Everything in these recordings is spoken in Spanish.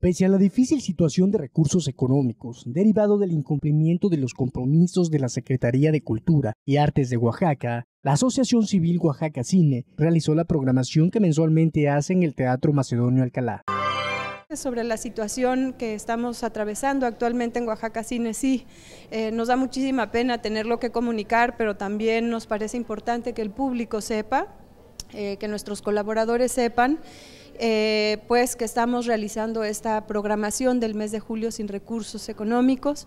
Pese a la difícil situación de recursos económicos, derivado del incumplimiento de los compromisos de la Secretaría de Cultura y Artes de Oaxaca, la Asociación Civil Oaxaca Cine realizó la programación que mensualmente hace en el Teatro Macedonio Alcalá. Sobre la situación que estamos atravesando actualmente en Oaxaca Cine, sí, eh, nos da muchísima pena tenerlo que comunicar, pero también nos parece importante que el público sepa, eh, que nuestros colaboradores sepan eh, pues que estamos realizando esta programación del mes de julio sin recursos económicos.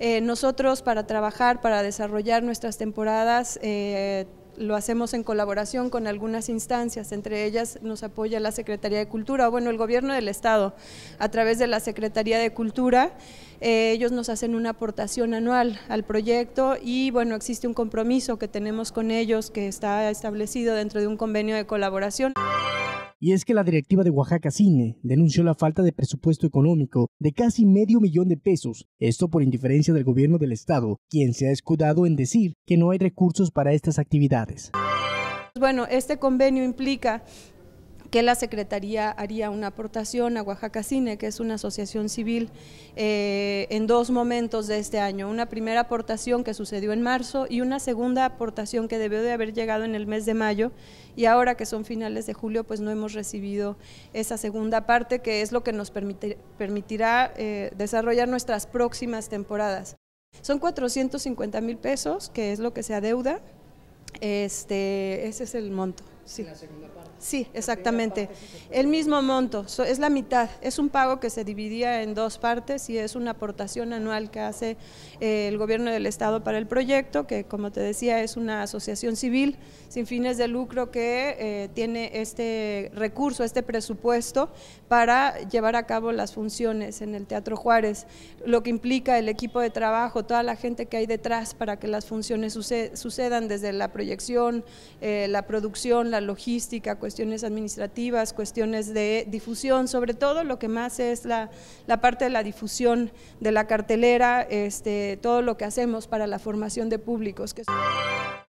Eh, nosotros para trabajar, para desarrollar nuestras temporadas, eh, lo hacemos en colaboración con algunas instancias, entre ellas nos apoya la Secretaría de Cultura, o bueno, el Gobierno del Estado, a través de la Secretaría de Cultura, ellos nos hacen una aportación anual al proyecto y bueno, existe un compromiso que tenemos con ellos que está establecido dentro de un convenio de colaboración. Y es que la directiva de Oaxaca Cine denunció la falta de presupuesto económico de casi medio millón de pesos, esto por indiferencia del gobierno del estado, quien se ha escudado en decir que no hay recursos para estas actividades. Bueno, este convenio implica que la Secretaría haría una aportación a Oaxaca Cine, que es una asociación civil, eh, en dos momentos de este año. Una primera aportación que sucedió en marzo y una segunda aportación que debió de haber llegado en el mes de mayo y ahora que son finales de julio, pues no hemos recibido esa segunda parte, que es lo que nos permitirá eh, desarrollar nuestras próximas temporadas. Son 450 mil pesos, que es lo que se adeuda. Este, ese es el monto sí. exactamente. el mismo monto, es la mitad. Es un pago que se dividía en dos partes y es una aportación anual que hace eh, el gobierno del estado para el proyecto, que como te decía es una asociación civil sin fines de lucro que eh, tiene este recurso, este presupuesto para llevar a cabo las funciones en el Teatro Juárez, lo que implica el equipo de trabajo, toda la gente que hay detrás para que las funciones sucedan desde la proyección, eh, la producción, la logística, cuestiones administrativas, cuestiones de difusión, sobre todo lo que más es la, parte de la difusión de la cartelera, este, todo lo que hacemos para la formación de públicos.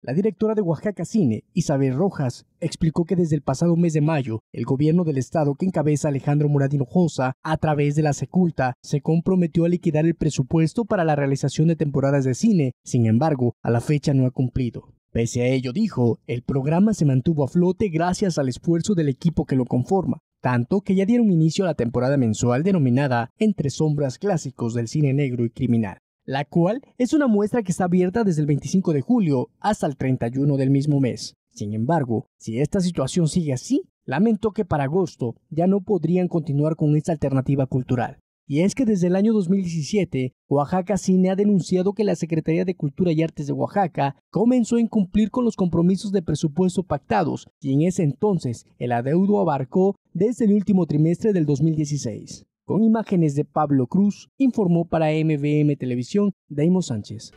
La directora de Oaxaca Cine, Isabel Rojas, explicó que desde el pasado mes de mayo, el gobierno del estado que encabeza Alejandro Muradino Josa, a través de la Seculta, se comprometió a liquidar el presupuesto para la realización de temporadas de cine, sin embargo, a la fecha no ha cumplido. Pese a ello, dijo, el programa se mantuvo a flote gracias al esfuerzo del equipo que lo conforma, tanto que ya dieron inicio a la temporada mensual denominada Entre Sombras Clásicos del Cine Negro y Criminal, la cual es una muestra que está abierta desde el 25 de julio hasta el 31 del mismo mes. Sin embargo, si esta situación sigue así, lamentó que para agosto ya no podrían continuar con esta alternativa cultural, y es que desde el año 2017, Oaxaca Cine ha denunciado que la Secretaría de Cultura y Artes de Oaxaca comenzó a incumplir con los compromisos de presupuesto pactados, y en ese entonces el adeudo abarcó desde el último trimestre del 2016. Con imágenes de Pablo Cruz, informó para MVM Televisión Daimo Sánchez.